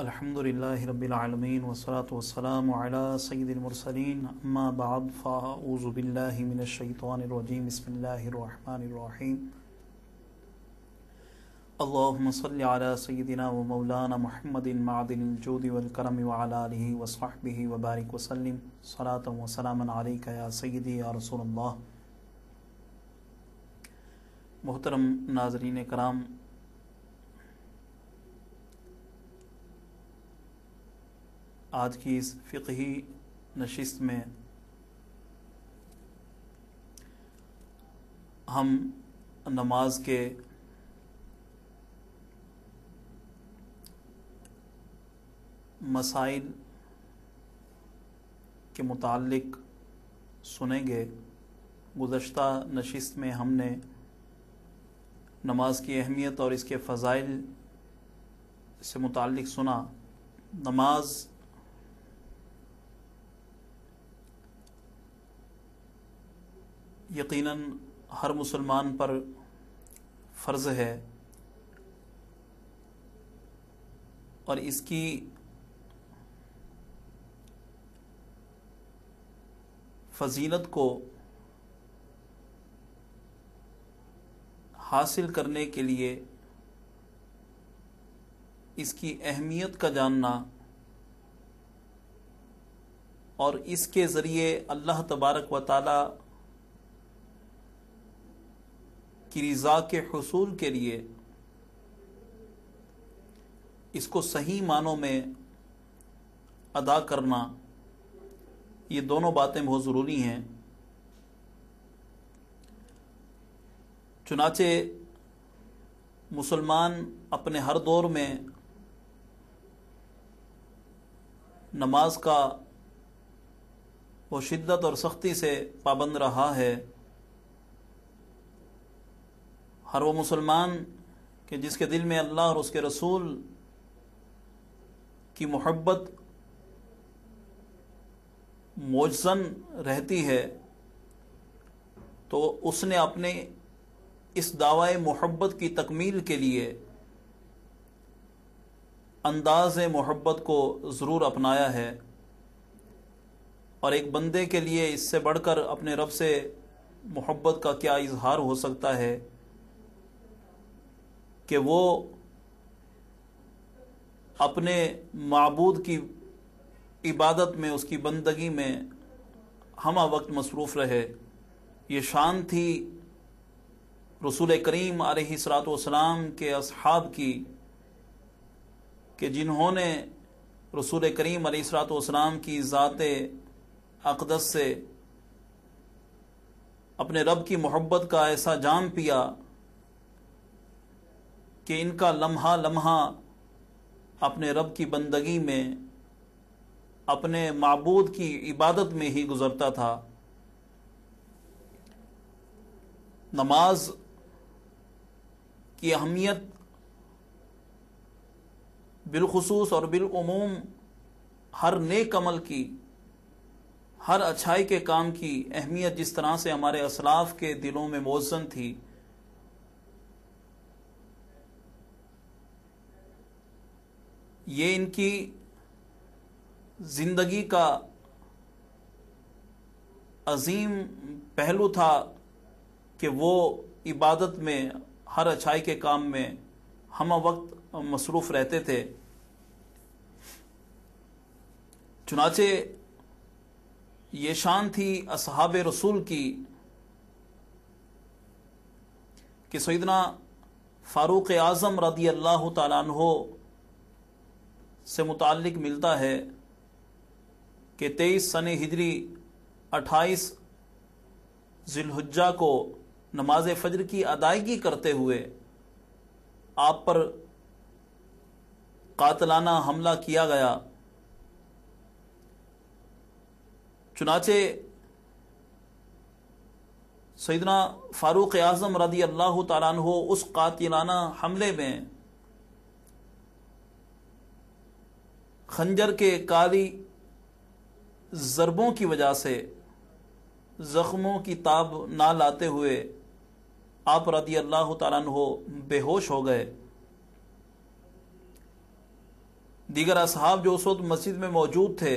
अल्हम्दुलिल्लाहि रब्बिल आलमीन वस्सलातु वस्सलामु अला सय्यिदिल मुरसलीन अम्मा बअद फ़अऊज़ु बिल्लाहि मिनश शैतानिर रजीम बिस्मिल्लाहिर रहमानिर रहीम اللهم صل على سيدنا ومولانا محمد معدن الجود والكرم وعلى آله وصحبه وبارك وسلم صلاة وسلاما عليك يا سيدي يا رسول الله محترم नाजरीन कराम आज की इस फ़िकही नशस्त में हम नमाज के मसाइल के मुतालिक सुनेंगे गुज्त नशस्त में हमने नमाज की अहमियत और इसके फ़ज़ाइल से मुतालिक सुना नमाज यकीनन हर मुसलमान पर फ़र्ज़ है और इसकी फजीलत को हासिल करने के लिए इसकी अहमियत का जानना और इसके ज़रिए अल्लाह तबारक व ताली की रज़ा के हसूल के लिए इसको सही मानों में अदा करना ये दोनों बातें बहुत ज़रूरी हैं चुनाचे मुसलमान अपने हर दौर में नमाज का वो शिद्दत और सख्ती से पाबंद रहा है हर वो मुसलमान कि जिसके दिल में अल्लाह और उसके रसूल की मोहब्बत मोजन रहती है तो उसने अपने इस दावा मोहब्बत की तकमील के लिए अंदाज मोहब्बत को ज़रूर अपनाया है और एक बंदे के लिए इससे बढ़कर अपने रब से मोहब्बत का क्या इजहार हो सकता है कि वो अपने मबूद की इबादत में उसकी बंदगी में हम वक्त मसरूफ़ रहे ये शान थी रसूल करीम आलतम के अहाब की कि जिन्होंने रसूल करीम आलतम की ज़ात अकदस से अपने रब की मोहब्बत का ऐसा जाम पिया कि इनका लम्हा लम्हा अपने रब की बंदगी में अपने मबूद की इबादत में ही गुजरता था नमाज की अहमियत बिलखसूस और बिलूम हर नेक अमल की हर अच्छाई के काम की अहमियत जिस तरह से हमारे असलाफ के दिलों में मौजन थी ये इनकी जिंदगी का अजीम पहलू था कि वो इबादत में हर अच्छाई के काम में हम वक्त मसरूफ़ रहते थे चुनाचे ये शान थी असहाब रसूल की कि सैदना फ़ारूक़ आज़म रदी अल्लाह तु से मुतल मिलता है कि तेईस सन हिजरी अट्ठाईस जिलहजा को नमाज फजर की अदायगी करते हुए आप पर कातलाना हमला किया गया चुनाचे सदना फारूक आजम रदी अल्लाह तु उस कातिलाना हमले में खंजर के काली ज़रबों की वजह से ज़ख्मों की ताब ना लाते हुए आप रदी अल्लाह हो बेहोश हो गए दीगर असहाब जो उस वक्त मस्जिद में मौजूद थे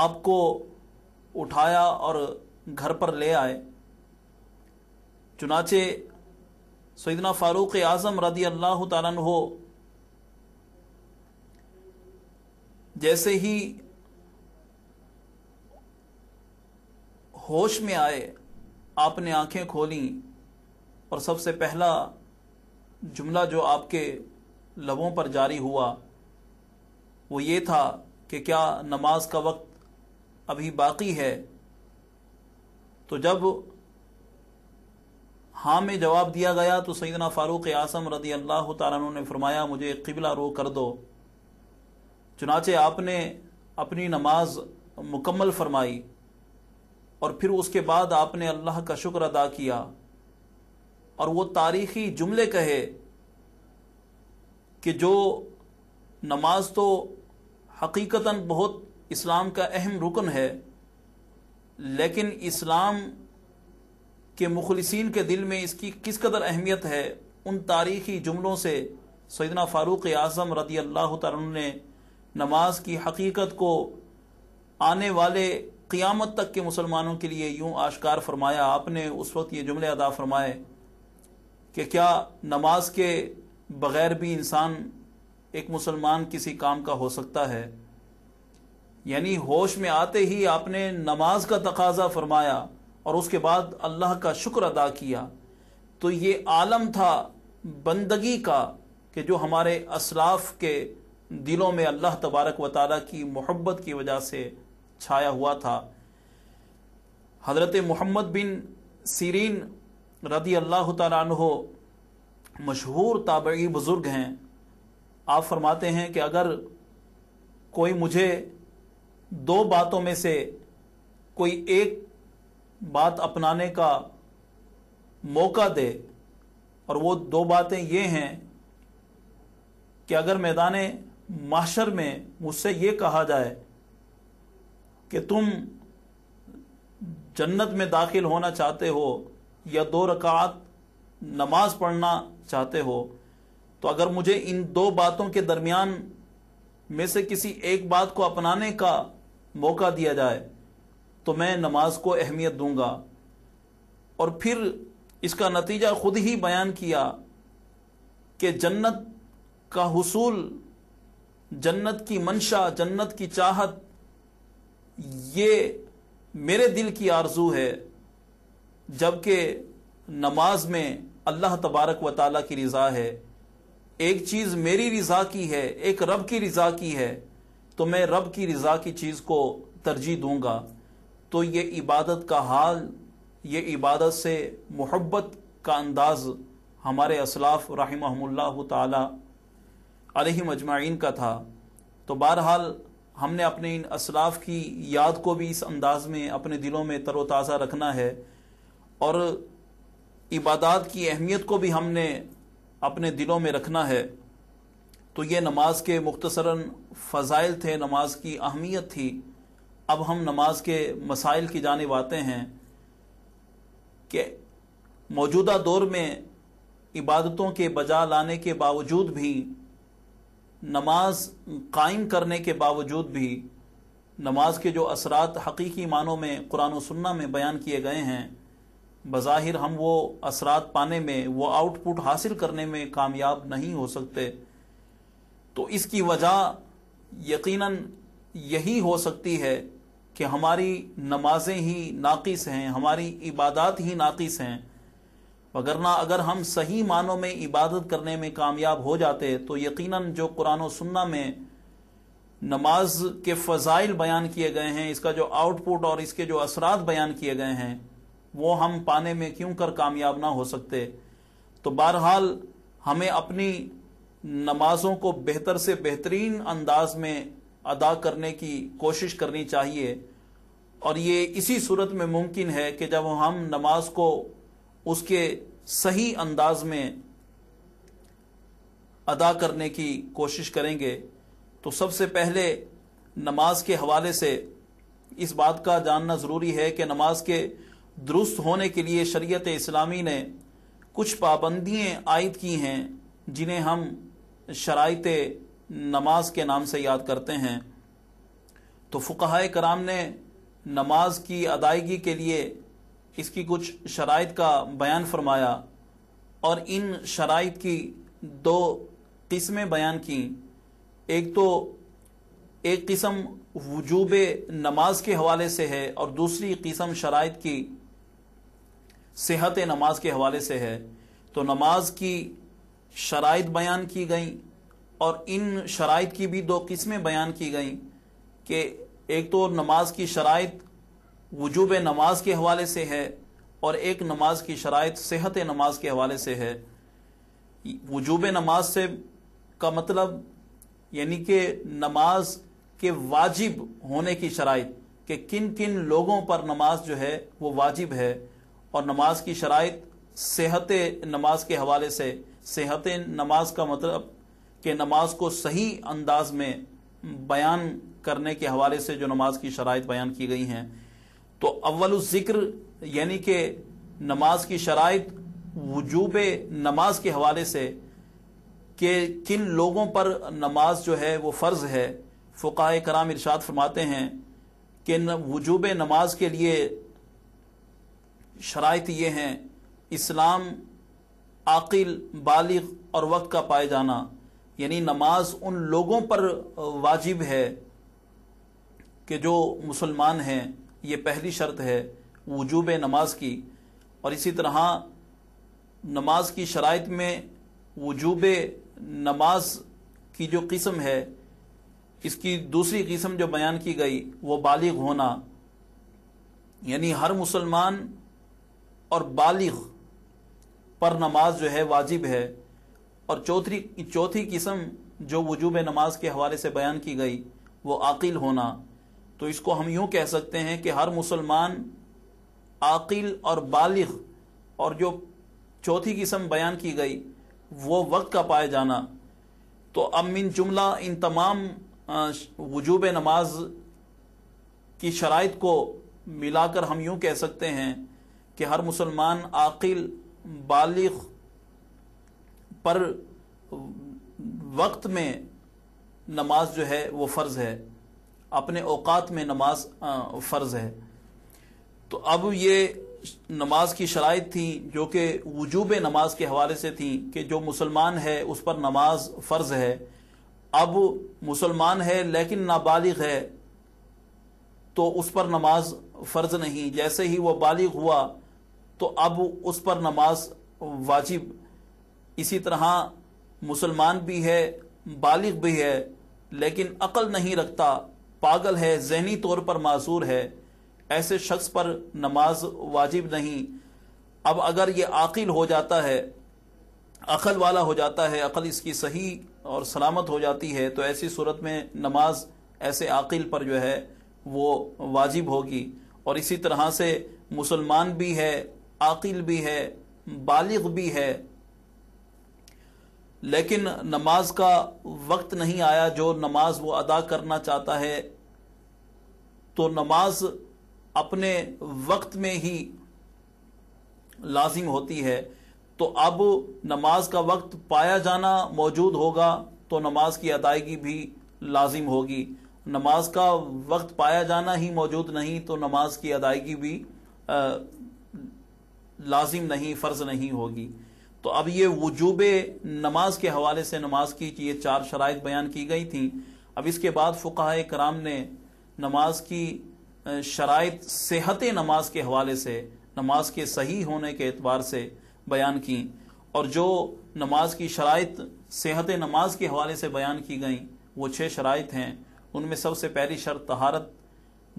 आपको उठाया और घर पर ले आए चुनाचे सदना फ़ारूक़ आज़म रदी अल्लाह हो जैसे ही होश में आए आपने आंखें खोली और सबसे पहला जुमला जो आपके लबों पर जारी हुआ वो ये था कि क्या नमाज का वक्त अभी बाकी है तो जब हाँ में जवाब दिया गया तो सैदना फ़ारूक आसम रदी अल्लाह तारा ने फरमाया मुझे किबला रो कर दो चुनाचे आपने अपनी नमाज मुकम्मल फरमाई और फिर उसके बाद आपने अल्लाह का शुक्र अदा किया और वो तारीखी जुमले कहे कि जो नमाज तो हकीकता बहुत इस्लाम का अहम रुकन है लेकिन इस्लाम के मुखलसिन के दिल में इसकी किस कदर अहमियत है उन तारीखी जुमलों से सैदना फ़ारूक आज़म रदी अल्लाह ने नमाज की हकीकत को आने वाले क़ियामत तक के मुसलमानों के लिए यूं आश्कार फरमाया आपने उस वक्त ये जुमले अदा फरमाए कि क्या नमाज के बग़ैर भी इंसान एक मुसलमान किसी काम का हो सकता है यानी होश में आते ही आपने नमाज का तकाजा फरमाया और उसके बाद अल्लाह का शुक्र अदा किया तो ये आलम था बंदगी का कि जो हमारे असलाफ के दिलों में अल्लाह तबारक व ताली की मोहब्बत की वजह से छाया हुआ था हज़रत मोहम्मद बिन सीरीन रदी अल्लाह तहो मशहूर ताबी बुज़ुर्ग हैं आप फरमाते हैं कि अगर कोई मुझे दो बातों में से कोई एक बात अपनाने का मौका दे और वो दो बातें ये हैं कि अगर मैदान माशर में मुझसे ये कहा जाए कि तुम जन्नत में दाखिल होना चाहते हो या दो रकात नमाज पढ़ना चाहते हो तो अगर मुझे इन दो बातों के दरमियान में से किसी एक बात को अपनाने का मौका दिया जाए तो मैं नमाज को अहमियत दूंगा और फिर इसका नतीजा खुद ही बयान किया कि जन्नत का हसूल जन्नत की मंशा जन्नत की चाहत ये मेरे दिल की आरजू है जबकि नमाज में अल्लाह तबारक व ताली की रज़ा है एक चीज़ मेरी रज़ा की है एक रब की रज़ा की है तो मैं रब की रज़ा की चीज़ को तरजीह दूंगा तो ये इबादत का हाल ये इबादत से मोहब्बत का अंदाज़ हमारे असलाफ रही ताली अलह मजमाइन का था तो बहरहाल हमने अपने इन असलाफ की याद को भी इस अंदाज में अपने दिलों में तरोताज़ा रखना है और इबादत की अहमियत को भी हमने अपने दिलों में रखना है तो ये नमाज के मुख्तसरा फ़ज़ाइल थे नमाज की अहमियत थी अब हम नमाज के मसाइल की जानब आते हैं कि मौजूदा दौर में इबादतों के बजा लाने के बावजूद भी नमाज कायम करने के बावजूद भी नमाज के जो असरात हकीकी मानों में कुरान और सुन्ना में बयान किए गए हैं बज़ाहिर हम वो असरात पाने में वो आउटपुट हासिल करने में कामयाब नहीं हो सकते तो इसकी वजह यकीनन यही हो सकती है कि हमारी नमाजें ही नाक़िस हैं हमारी इबादत ही नाक़िस हैं वगरना अगर हम सही मानों में इबादत करने में कामयाब हो जाते तो यकीनन जो कुरान सुन्ना में नमाज के फ़जाइल बयान किए गए हैं इसका जो आउटपुट और इसके जो असरात बयान किए गए हैं वो हम पाने में क्यों कर कामयाब ना हो सकते तो बहरहाल हमें अपनी नमाजों को बेहतर से बेहतरीन अंदाज में अदा करने की कोशिश करनी चाहिए और ये इसी सूरत में मुमकिन है कि जब हम नमाज को उसके सही अंदाज में अदा करने की कोशिश करेंगे तो सबसे पहले नमाज के हवाले से इस बात का जानना ज़रूरी है कि नमाज के दुरुस्त होने के लिए शरीयत इस्लामी ने कुछ पाबंदियाँ आयद की हैं जिन्हें हम शराइत नमाज के नाम से याद करते हैं तो फ़ुकाय कराम ने नमाज की अदायगी के लिए इसकी कुछ शराइ का बयान फरमाया और इन शराइ की दो किस्में बयान की एक तो एक किस्म वजूब नमाज के हवाले से है और दूसरी किस्म शराइ की सेहत नमाज के हवाले से है तो नमाज की शराइ बयान की गई और इन शराइ की भी दो किस्में बयान की गई कि एक तो नमाज की शराइ वजूब नमाज के हवाले से है और एक नमाज की शराय सेहत नमाज के हवाले से है वजूब नमाज से का मतलब यानी कि नमाज के वाजिब होने की शराइ कि किन किन लोगों पर नमाज जो है वो वाजिब है और नमाज की शराइ सेहत नमाज के हवाले से सेहत नमाज का मतलब कि नमाज को सही अंदाज में बयान करने के हवाले से जो नमाज की शराइ बयान की गई हैं तो अव्वल जिक्र यानी कि नमाज की शराइ वजूब नमाज के हवाले से कि किन लोगों पर नमाज जो है वो फ़र्ज़ है फ़ुकाह कराम इरशाद फरमाते हैं कि वजूब नमाज के लिए शरात ये हैं इस्लाम आकिल बालिग और वक्त का पाए जाना यानी नमाज उन लोगों पर वाजिब है कि जो मुसलमान हैं ये पहली शर्त है वजूब नमाज की और इसी तरह नमाज की शरात में वजूब नमाज की जो किस्म है इसकी दूसरी किस्म जो बयान की गई वो बालिग होना यानी हर मुसलमान और बालिग पर नमाज जो है वाजिब है और चौथी चौथी किस्म जो वजूब नमाज के हवाले से बयान की गई वो आकिल होना तो इसको हम यूं कह सकते हैं कि हर मुसलमान आकिल और बालिग और जो चौथी किस्म बयान की गई वो वक्त का पाया जाना तो अब मिन जुमला इन तमाम वजूब नमाज की शराइ को मिलाकर हम यूं कह सकते हैं कि हर मुसलमान आकिल बालिग पर वक्त में नमाज जो है वो फ़र्ज़ है अपने औकात में नमाज फ़र्ज है तो अब ये नमाज की शराइ थी जो कि वजूब नमाज के हवाले से थी कि जो मुसलमान है उस पर नमाज फ़र्ज है अब मुसलमान है लेकिन नाबालिग है तो उस पर नमाज फ़र्ज नहीं जैसे ही वह बालिग हुआ तो अब उस पर नमाज वाजिब इसी तरह मुसलमान भी है बालिग भी है लेकिन अकल नहीं रखता पागल है जहनी तौर पर मासूर है ऐसे शख्स पर नमाज वाजिब नहीं अब अगर ये आकिल हो जाता है अकल वाला हो जाता है अकल इसकी सही और सलामत हो जाती है तो ऐसी सूरत में नमाज ऐसे आकिल पर जो है वो वाजिब होगी और इसी तरह से मुसलमान भी है आकिल भी है बालिग भी है लेकिन नमाज का वक्त नहीं आया जो नमाज वो अदा करना चाहता है तो नमाज अपने वक्त में ही लाजिम होती है तो अब नमाज का वक्त पाया जाना मौजूद होगा तो नमाज की अदायगी भी लाजिम होगी नमाज का वक्त पाया जाना ही मौजूद नहीं तो नमाज की अदायगी भी आ, लाजिम नहीं फ़र्ज नहीं होगी तो अब ये वजूब नमाज के हवाले से नमाज की ये चार शराइ बयान की गई थी अब इसके बाद फ़ुकाह कराम ने नमाज की शराइ सेहत नमाज के हवाले से नमाज के सही होने के अतबार से बयान की और जो नमाज की शराइ सेहत नमाज के हवाले से बयान की गई वो छः शराइ हैं उनमें सबसे पहली शर्त तहारत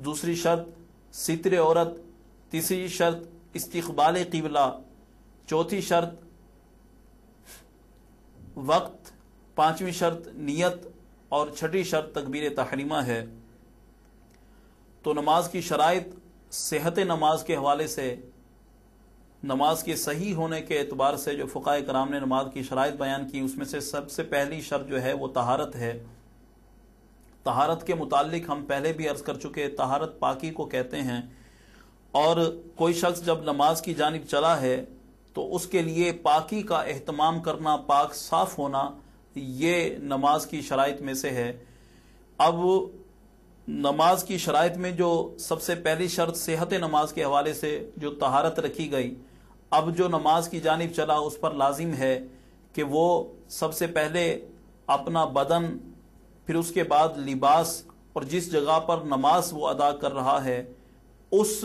दूसरी शर्त सितर औरत तीसरी शर्त इस्तबाल किबला चौथी शर्त वक्त पांचवी शर्त नियत और छठी शर्त तकबीर तहरीमा है तो नमाज की शराइ सेहत नमाज के हवाले से नमाज के सही होने के अतबार से जो फ़ुका कराम ने नमाज की शराइ बयान की उसमें से सबसे पहली शर्त जो है वह तहारत है तहारत के मुतालिक हम पहले भी अर्ज़ कर चुके तहारत पाकि को कहते हैं और कोई शख्स जब नमाज की जानब चला है तो उसके लिए पाकि का अहतमाम करना पाक साफ होना ये नमाज की शराइ में से है अब नमाज की शरात में जो सबसे पहली शर्त सेहत नमाज के हवाले से जो तहारत रखी गई अब जो नमाज की जानब चला उस पर लाजिम है कि वो सबसे पहले अपना बदन फिर उसके बाद लिबास और जिस जगह पर नमाज वो अदा कर रहा है उस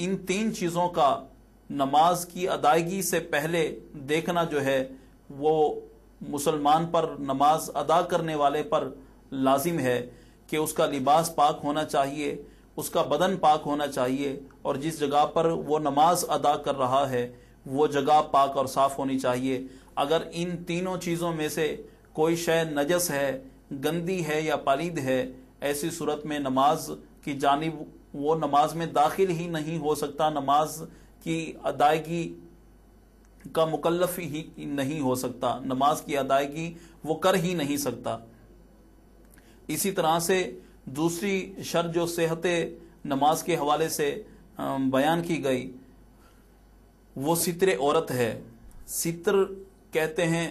इन तीन चीज़ों का नमाज की अदायगी से पहले देखना जो है वो मुसलमान पर नमाज अदा करने वाले पर लाजिम है कि उसका लिबास पाक होना चाहिए उसका बदन पाक होना चाहिए और जिस जगह पर वो नमाज अदा कर रहा है वो जगह पाक और साफ होनी चाहिए अगर इन तीनों चीज़ों में से कोई शय नजस है गंदी है या पालिद है ऐसी सूरत में नमाज की जानब वो नमाज में दाखिल ही नहीं हो सकता नमाज की अदायगी का मुकलफ ही नहीं हो सकता नमाज की अदायगी वो कर ही नहीं सकता इसी तरह से दूसरी शर्त जो सेहत नमाज के हवाले से बयान की गई वो सितरे औरत है सितर कहते हैं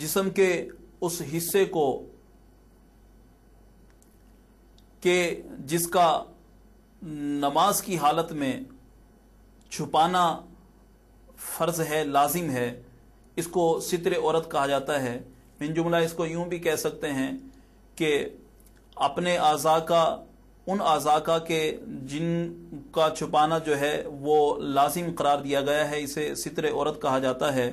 जिसम के उस हिस्से को के जिसका नमाज की हालत में छुपाना फर्ज है लाजिम है इसको सितरे औरत कहा जाता है मिन जुमला इसको यूं भी कह सकते हैं कि अपने आज़ा का उन आज़ा का के जिनका छुपाना जो है वो लाजिम करार दिया गया है इसे सितर औरत कहा जाता है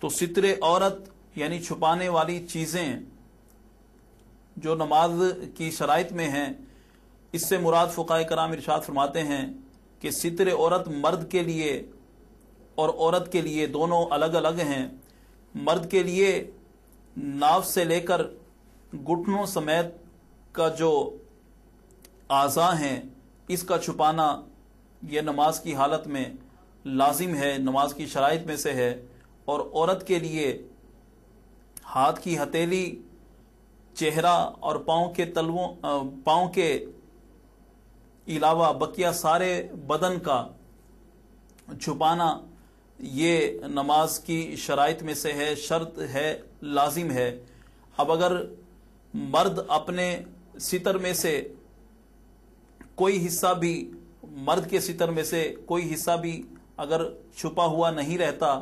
तो सितर औरत यानी छुपाने वाली चीज़ें जो नमाज की शराइत में हैं इससे मुराद फुकाए कराम इरशाद फरमाते हैं कि सितर औरत मर्द के लिए और औरत के लिए दोनों अलग अलग हैं मर्द के लिए नाव से लेकर घुटनों समेत का जो आज़ा हैं इसका छुपाना यह नमाज की हालत में लाजिम है नमाज की शराइ में से है और औरत के लिए हाथ की हथेली चेहरा और पाँव के तलवों पाँव के अलावा बकिया सारे बदन का छुपाना ये नमाज की शराइत में से है शर्त है लाजिम है अब अगर मर्द अपने सितर में से कोई हिस्सा भी मर्द के सितर में से कोई हिस्सा भी अगर छुपा हुआ नहीं रहता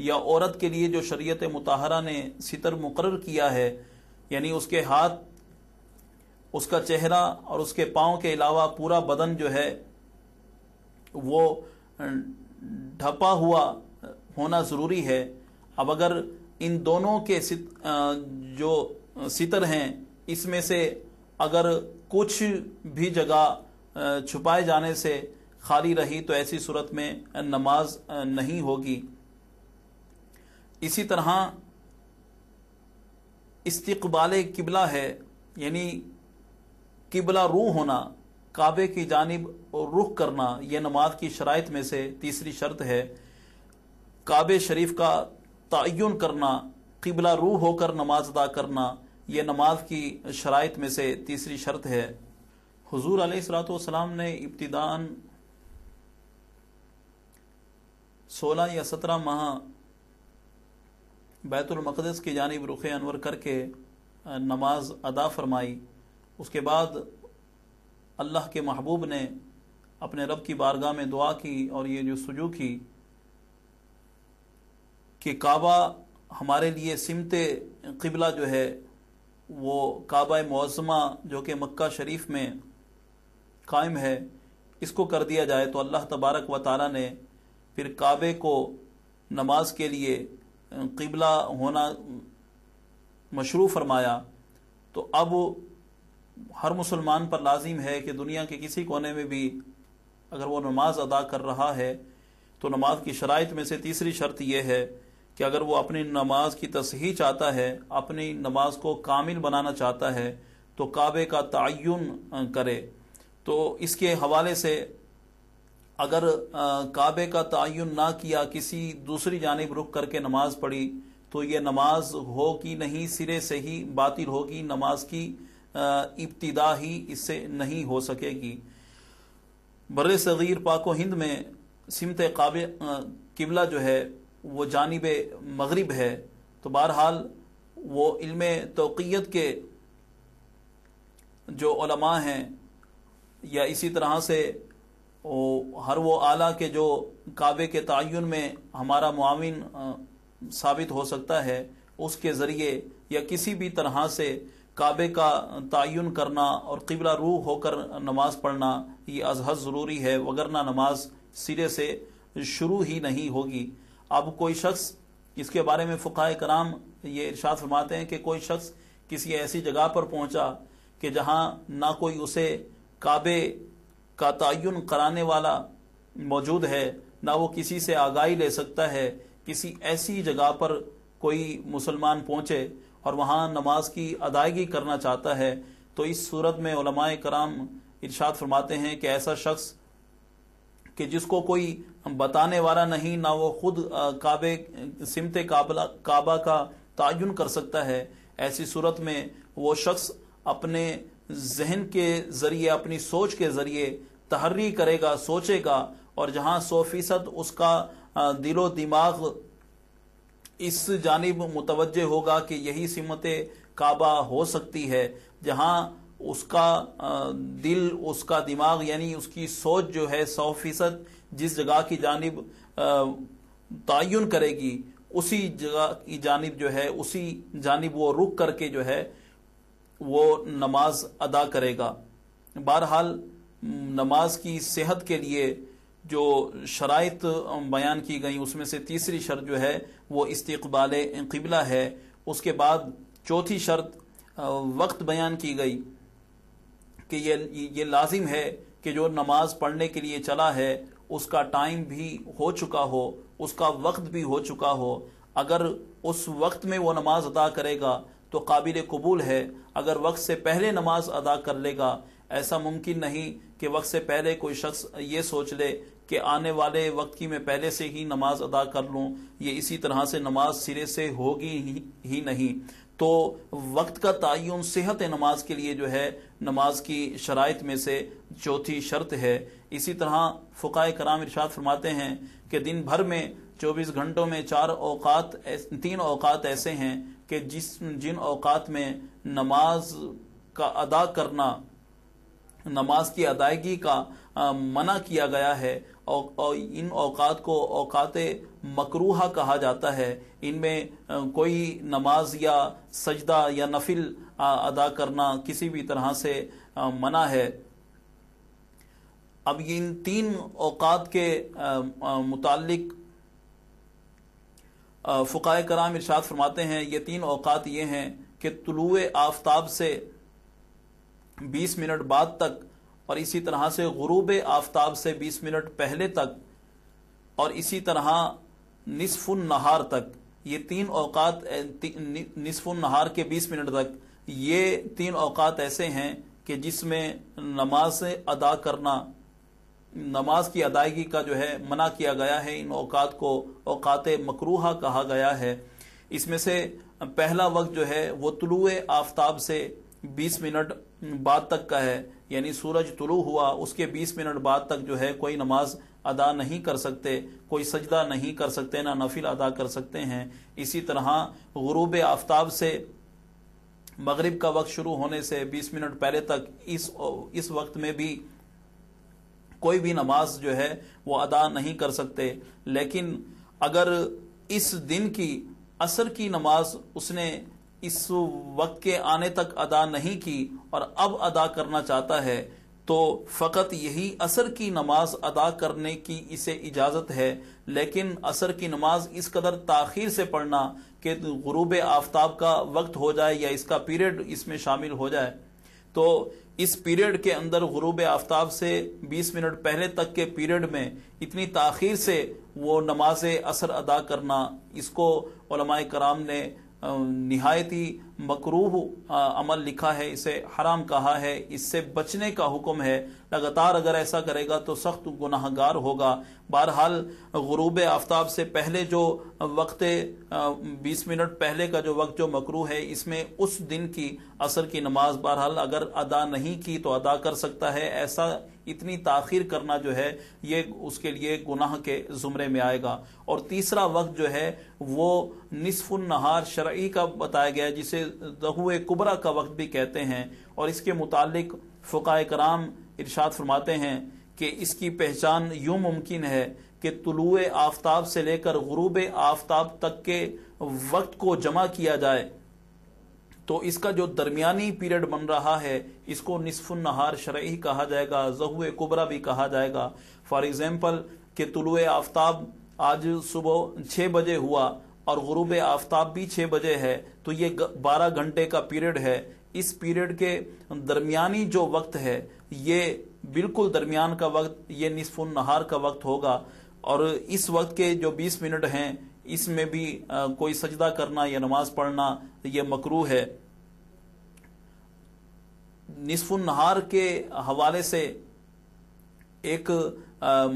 या औरत के लिए जो शरीयत मुताहरा ने सितर मुकर किया है यानी उसके हाथ उसका चेहरा और उसके पाँव के अलावा पूरा बदन जो है वो ढपा हुआ होना ज़रूरी है अब अगर इन दोनों के सित, जो सितर हैं इसमें से अगर कुछ भी जगह छुपाए जाने से खाली रही तो ऐसी सूरत में नमाज नहीं होगी इसी तरह इस्तबाल किबला है यानी किबला रू होना काबे की जानब और रुख करना यह नमाज की शरात में से तीसरी शर्त है काब शरीफ का तयन करना किबला रू होकर नमाज अदा करना यह नमाज की शरात में से तीसरी शर्त है हजूर आसलाम ने इब्तदान सोलह या सत्रह माह बैतुलमक़दस की जानब रुख अनवर करके नमाज अदा फरमाई उसके बाद अल्लाह के महबूब ने अपने रब की बारगाह में दुआ की और ये जो सुजू की कि काबा हमारे लिए सिमत किबला जो है वो काबा मौज़मा जो कि मक्का शरीफ में कायम है इसको कर दिया जाए तो अल्लाह तबारक व ताली ने फिर काबे को नमाज के लिए किबला होना मशरू फरमाया तो अब हर मुसलमान पर लाजिम है कि दुनिया के किसी कोने में भी अगर वो नमाज अदा कर रहा है तो नमाज की शराइ में से तीसरी शर्त यह है कि अगर वो अपनी नमाज की तस्ही चाहता है अपनी नमाज को कामिल बनाना चाहता है तो काबे का तयन करे तो इसके हवाले से अगर काबे का तयन ना किया किसी दूसरी जानब रुक करके नमाज पढ़ी तो ये नमाज होगी नहीं सिरे से ही बातिल होगी नमाज की इब्तदा ही इससे नहीं हो सकेगी बर सग़ीर पाको हिंद में सिमत काब किबला जो है वो जानब मगरब है तो बहरहाल वो इल्म तोयत के जो हैं या इसी तरह से वो हर वो आला के जो काबे के तयन में हमारा मुआवन साबित हो सकता है उसके ज़रिए या किसी भी तरह से काबे का तयन करना और किबला रू होकर नमाज पढ़ना ये अजहद ज़रूरी है वगरना नमाज सिरे से शुरू ही नहीं होगी अब कोई शख्स इसके बारे में फ़ुका कराम ये इर्शाद फरमाते हैं कि कोई शख्स किसी ऐसी जगह पर पहुंचा कि जहां ना कोई उसे काबे का तयन कराने वाला मौजूद है ना वो किसी से आगाही ले सकता है किसी ऐसी जगह पर कोई मुसलमान पहुंचे और वहाँ नमाज की अदायगी करना चाहता है तो इस सूरत में उलमाए कराम इर्शाद फरमाते हैं कि ऐसा शख्स कि जिसको कोई बताने वाला नहीं ना वो खुद काबे सिमत काबा का तयन कर सकता है ऐसी सूरत में वो शख्स अपने जहन के ज़रिए अपनी सोच के ज़रिए तहर्री करेगा सोचेगा और जहाँ सौ फीसद उसका दिलो दिमाग इस जानब मुतवज होगा कि यही सिमत काबा हो सकती है जहाँ उसका दिल उसका दिमाग यानी उसकी सोच जो है सौ फीसद जिस जगह की जानब तयन करेगी उसी जगह की जानब जो है उसी जानब वो रुक करके जो है वो नमाज अदा करेगा बहरहाल नमाज की सेहत के लिए जो शराइत बयान की गई उसमें से तीसरी शर्त जो है वो इस्तबाल किबला है उसके बाद चौथी शर्त वक्त बयान की गई कि ये ये लाजिम है कि जो नमाज पढ़ने के लिए चला है उसका टाइम भी हो चुका हो उसका वक्त भी हो चुका हो अगर उस वक्त में वो नमाज अदा करेगा तो काबिल कबूल है अगर वक्त से पहले नमाज अदा कर लेगा ऐसा मुमकिन नहीं कि वक्त से पहले कोई शख्स ये सोच ले कि आने वाले वक्त की मैं पहले से ही नमाज अदा कर लूँ ये इसी तरह से नमाज सिरे से होगी ही, ही नहीं तो वक्त का तयन सेहत नमाज के लिए जो है नमाज की शराइ में से चौथी शर्त है इसी तरह फुकाए कराम इर्शाद फरमाते हैं कि दिन भर में चौबीस घंटों में चार अवकात तीन अवकात ऐसे हैं कि जिस जिन अवकात में नमाज का अदा करना नमाज की अदायगी का मना किया गया है और, इन औकात को औकात मकरूहा कहा जाता है इनमें कोई नमाज या सजदा या नफिल अदा करना किसी भी तरह से मना है अब इन तीन औकात के मुतालिक फुकाए कराम इर्शाद फरमाते हैं ये तीन औकात ये हैं कि तलुए आफ्ताब से 20 मिनट बाद तक और इसी तरह से गुरूब आफ्ताब से 20 मिनट पहले तक और इसी तरह नसफ़ुल नहार तक ये तीन अवकात नसफ़ुल नहार के 20 मिनट तक ये तीन अवकात ऐसे हैं कि जिसमें नमाज अदा करना नमाज की अदायगी का जो है मना किया गया है इन अवकात को अवकात मकरूहा कहा गया है इसमें से पहला वक्त जो है वो तलुए आफ्ताब से 20 मिनट बाद तक का है यानी सूरज तुलू हुआ उसके 20 मिनट बाद तक जो है कोई नमाज अदा नहीं कर सकते कोई सजदा नहीं कर सकते ना नफिल अदा कर सकते हैं इसी तरह गुरूब आफ्ताब से मगरिब का वक्त शुरू होने से 20 मिनट पहले तक इस इस वक्त में भी कोई भी नमाज जो है वो अदा नहीं कर सकते लेकिन अगर इस दिन की असर की नमाज उसने इस वक्त के आने तक अदा नहीं की और अब अदा करना चाहता है तो फ़कत यही असर की नमाज अदा करने की इसे इजाज़त है लेकिन असर की नमाज इस कदर ताखिर से पढ़ना कि गुरूब आफ्ताब का वक्त हो जाए या इसका पीरियड इसमें शामिल हो जाए तो इस पीरियड के अंदर गुरूब आफ्ताब से 20 मिनट पहले तक के पीरियड में इतनी ताखिर से वो नमाज असर अदा करना इसको कराम ने नहायत ही मकरूह अमल लिखा है इसे हराम कहा है इससे बचने का हुक्म है लगातार अगर ऐसा करेगा तो सख्त गुनाहगार होगा बहरहाल गुरूब आफ्ताब से पहले जो वक्त बीस मिनट पहले का जो वक्त जो मकरू है इसमें उस दिन की असर की नमाज बहरहाल अगर अदा नहीं की तो अदा कर सकता है ऐसा इतनी ताखिर करना जो है ये उसके लिए गुनाह के ज़ुमरे में आएगा और तीसरा वक्त जो है वो निसफुन नहार शर्य का बताया गया जिसे दहुए कुबरा का वक्त भी कहते हैं और इसके मुतालिक फ़ुका कराम इर्शाद फरमाते हैं कि इसकी पहचान यूं मुमकिन है कि तुलु आफ्ताब से लेकर गुरूब आफ्ताब तक के वक्त को जमा किया जाए तो इसका जो दरमियानी पीरियड बन रहा है इसको निसफुन नहार शरही कहा जाएगा जहु कुबरा भी कहा जाएगा फॉर एग्जाम्पल के तुलु आफ्ताब आज सुबह छः बजे हुआ और गुरूब आफ्ताब भी छः बजे है तो ये बारह घंटे का पीरियड है इस पीरियड के दरमियानी जो वक्त है ये बिल्कुल दरमियान का वक्त ये निसफुन नहार का वक्त होगा और इस वक्त के जो 20 मिनट हैं इसमें भी कोई सजदा करना या नमाज पढ़ना तो यह मकरू है नहार के हवाले से एक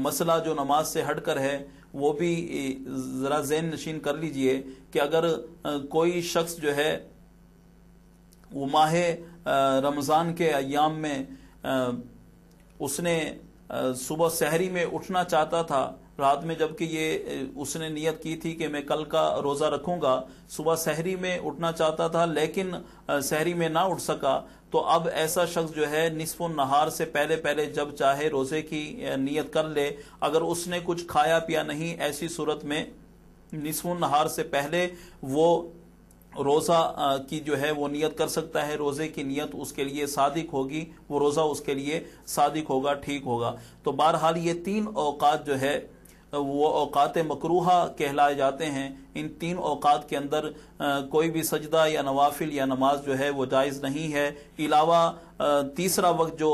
मसला जो नमाज से हटकर है वो भी ज़रा जैन नशीन कर लीजिए कि अगर कोई शख्स जो है वो माह रमज़ान के अयाम में उसने सुबह सहरी में उठना चाहता था रात में जबकि ये उसने नियत की थी कि मैं कल का रोज़ा रखूंगा सुबह शहरी में उठना चाहता था लेकिन शहरी में ना उठ सका तो अब ऐसा शख्स जो है निसफ़ नहार से पहले पहले जब चाहे रोज़े की नियत कर ले अगर उसने कुछ खाया पिया नहीं ऐसी सूरत में निसफ़ नहार से पहले वो रोज़ा की जो है वो नियत कर सकता है रोज़े की नियत उसके लिए सादिक होगी वो रोज़ा उसके लिए सादिक होगा ठीक होगा तो बहरहाल ये तीन अवकात जो है तो वो अवकात मकरूहा कहलाए जाते हैं इन तीन अवकात के अंदर कोई भी सजदा या नवाफिल या नमाज जो है वो जायज़ नहीं है अलावा तीसरा वक्त जो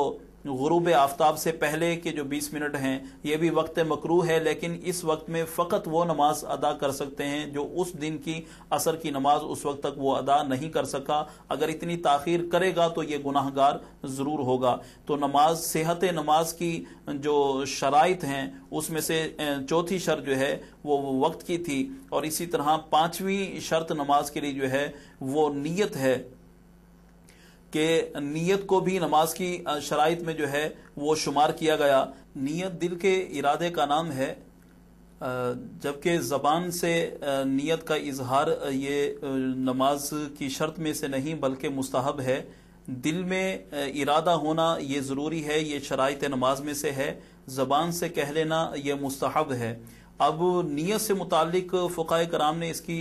गुरूब आफ्ताब से पहले के जो बीस मिनट हैं ये भी वक्त मकरू है लेकिन इस वक्त में फ़कत वो नमाज अदा कर सकते हैं जो उस दिन की असर की नमाज उस वक्त तक वो अदा नहीं कर सका अगर इतनी ताखीर करेगा तो ये गुनाहगार ज़रूर होगा तो नमाज सेहत नमाज की जो शराइत हैं उसमें से चौथी शर्त जो है वो वक्त की थी और इसी तरह पांचवी शर्त नमाज के लिए जो है वो नीयत है कि नीयत को भी नमाज की शराइ में जो है वो शुमार किया गया नीयत दिल के इरादे का नाम है जबकि ज़बान से नीयत का इजहार ये नमाज की शर्त में से नहीं बल्कि मुस्तहब है दिल में इरादा होना ये ज़रूरी है ये शराइत नमाज में से है ज़बान से कह लेना ये मुस्तहब है अब नीयत से मुतक फ़ुक़ कराम ने इसकी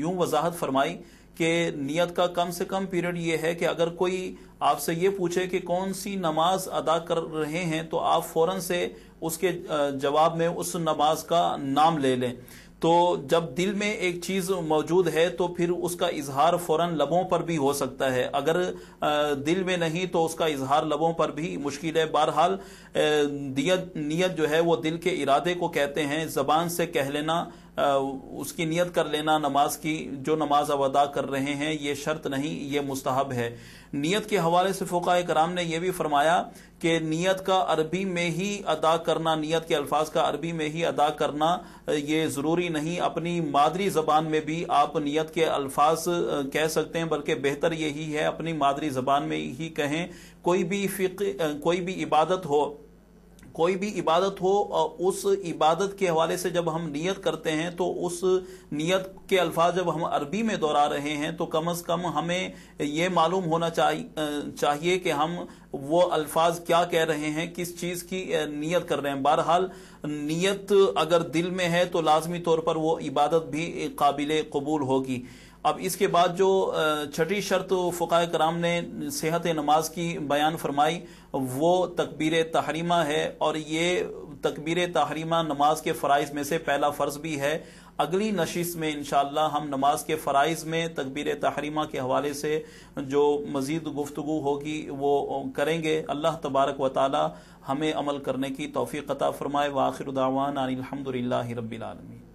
यूं वजाहत फरमाई कि नियत का कम से कम पीरियड ये है कि अगर कोई आपसे ये पूछे कि कौन सी नमाज अदा कर रहे हैं तो आप फौरन से उसके जवाब में उस नमाज का नाम ले लें तो जब दिल में एक चीज़ मौजूद है तो फिर उसका इजहार फौरन लबों पर भी हो सकता है अगर दिल में नहीं तो उसका इजहार लबों पर भी मुश्किल है बहरहाल नियत जो है वो दिल के इरादे को कहते हैं जबान से कह लेना उसकी नियत कर लेना नमाज की जो नमाज अब अदा कर रहे हैं ये शर्त नहीं ये मुस्तहब है नियत के हवाले से फ़ोका कराम ने यह भी फरमाया कि नियत का अरबी में ही अदा करना नियत के अल्फाज का अरबी में ही अदा करना ये ज़रूरी नहीं अपनी मादरी ज़बान में भी आप नियत के अल्फाज कह सकते हैं बल्कि बेहतर यही है अपनी मादरी ज़बान में ही कहें कोई भी फ़िक कोई भी इबादत हो कोई भी इबादत हो उस इबादत के हवाले से जब हम नियत करते हैं तो उस नियत के अल्फाज जब हम अरबी में दोहरा रहे हैं तो कम अज कम हमें ये मालूम होना चाहिए कि हम वो अल्फाज क्या कह रहे हैं किस चीज़ की नियत कर रहे हैं बहरहाल नियत अगर दिल में है तो लाजमी तौर पर वो इबादत भी काबिल कबूल होगी अब इसके बाद जो छठी शर्त फ़ुका कराम ने सेहत नमाज की बयान फरमाई वो तकबीर तहरीमा है और ये तकबीर तहरीमा नमाज के फराइज में से पहला फ़र्ज़ भी है अगली नशीस में इनशाला हम नमाज के फराइज में तकबीर तहरीमा के हवाले से जो मज़ीद गुफ्तु होगी वो करेंगे अल्लाह तबारक व ताली हमें अमल करने की तोफ़ी क़ता फ़रमाए वाखिर उदावान अनिलहमदिल्ला रबीआलमी